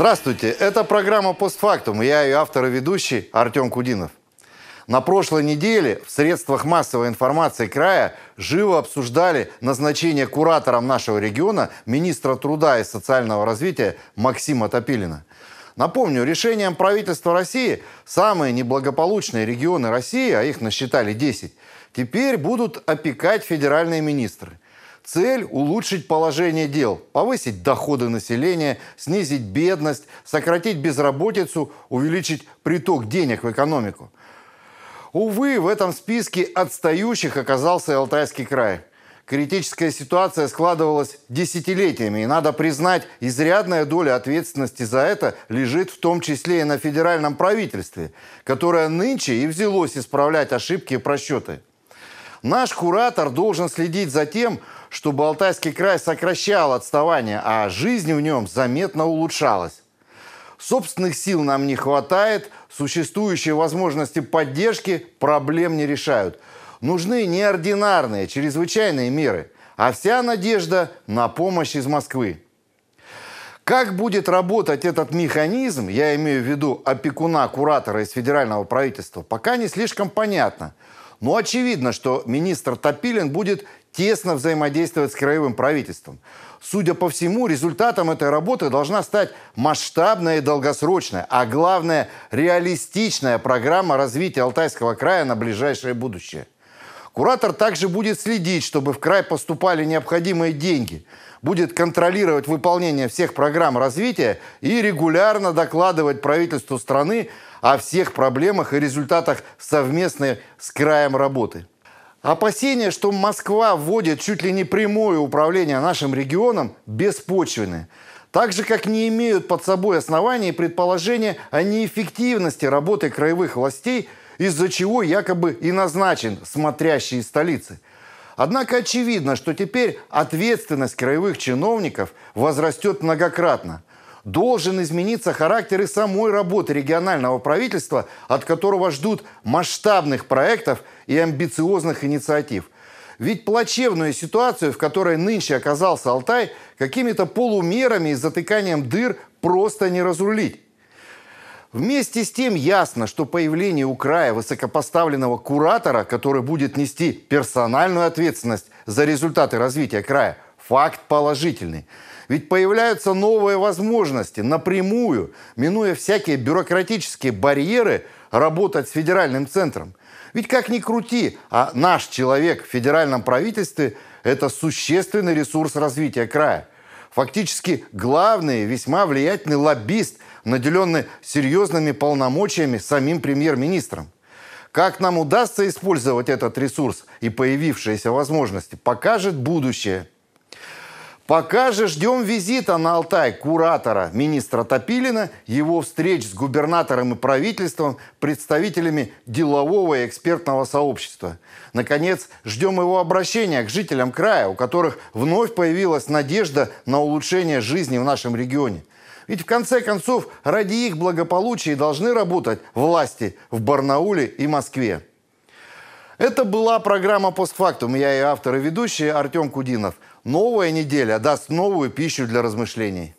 Здравствуйте, это программа «Постфактум». Я ее автор и ведущий Артем Кудинов. На прошлой неделе в средствах массовой информации края живо обсуждали назначение куратором нашего региона министра труда и социального развития Максима Топилина. Напомню, решением правительства России самые неблагополучные регионы России, а их насчитали 10, теперь будут опекать федеральные министры. Цель – улучшить положение дел, повысить доходы населения, снизить бедность, сократить безработицу, увеличить приток денег в экономику. Увы, в этом списке отстающих оказался Алтайский край. Критическая ситуация складывалась десятилетиями, и надо признать, изрядная доля ответственности за это лежит в том числе и на федеральном правительстве, которое нынче и взялось исправлять ошибки и просчеты. Наш куратор должен следить за тем, чтобы Алтайский край сокращал отставание, а жизнь в нем заметно улучшалась. Собственных сил нам не хватает, существующие возможности поддержки проблем не решают. Нужны неординарные, чрезвычайные меры, а вся надежда на помощь из Москвы. Как будет работать этот механизм, я имею в виду опекуна, куратора из федерального правительства, пока не слишком понятно – но очевидно, что министр Топилин будет тесно взаимодействовать с краевым правительством. Судя по всему, результатом этой работы должна стать масштабная и долгосрочная, а главное, реалистичная программа развития Алтайского края на ближайшее будущее – Куратор также будет следить, чтобы в край поступали необходимые деньги, будет контролировать выполнение всех программ развития и регулярно докладывать правительству страны о всех проблемах и результатах совместной с краем работы. Опасения, что Москва вводит чуть ли не прямое управление нашим регионом, беспочвены. Так же, как не имеют под собой оснований предположения о неэффективности работы краевых властей – из-за чего якобы и назначен смотрящий столицы. Однако очевидно, что теперь ответственность краевых чиновников возрастет многократно. Должен измениться характер и самой работы регионального правительства, от которого ждут масштабных проектов и амбициозных инициатив – ведь плачевную ситуацию, в которой нынче оказался Алтай, какими-то полумерами и затыканием дыр просто не разрулить. Вместе с тем ясно, что появление у края высокопоставленного куратора, который будет нести персональную ответственность за результаты развития края, факт положительный. Ведь появляются новые возможности напрямую, минуя всякие бюрократические барьеры, работать с федеральным центром. Ведь как ни крути, а наш человек в федеральном правительстве – это существенный ресурс развития края фактически главный, весьма влиятельный лоббист, наделенный серьезными полномочиями самим премьер-министром. Как нам удастся использовать этот ресурс и появившиеся возможности, покажет будущее – Пока же ждем визита на Алтай куратора министра Топилина, его встреч с губернатором и правительством, представителями делового и экспертного сообщества. Наконец, ждем его обращения к жителям края, у которых вновь появилась надежда на улучшение жизни в нашем регионе. Ведь в конце концов, ради их благополучия должны работать власти в Барнауле и Москве. Это была программа «Постфактум». Я и автор и ведущий Артем Кудинов. Новая неделя даст новую пищу для размышлений.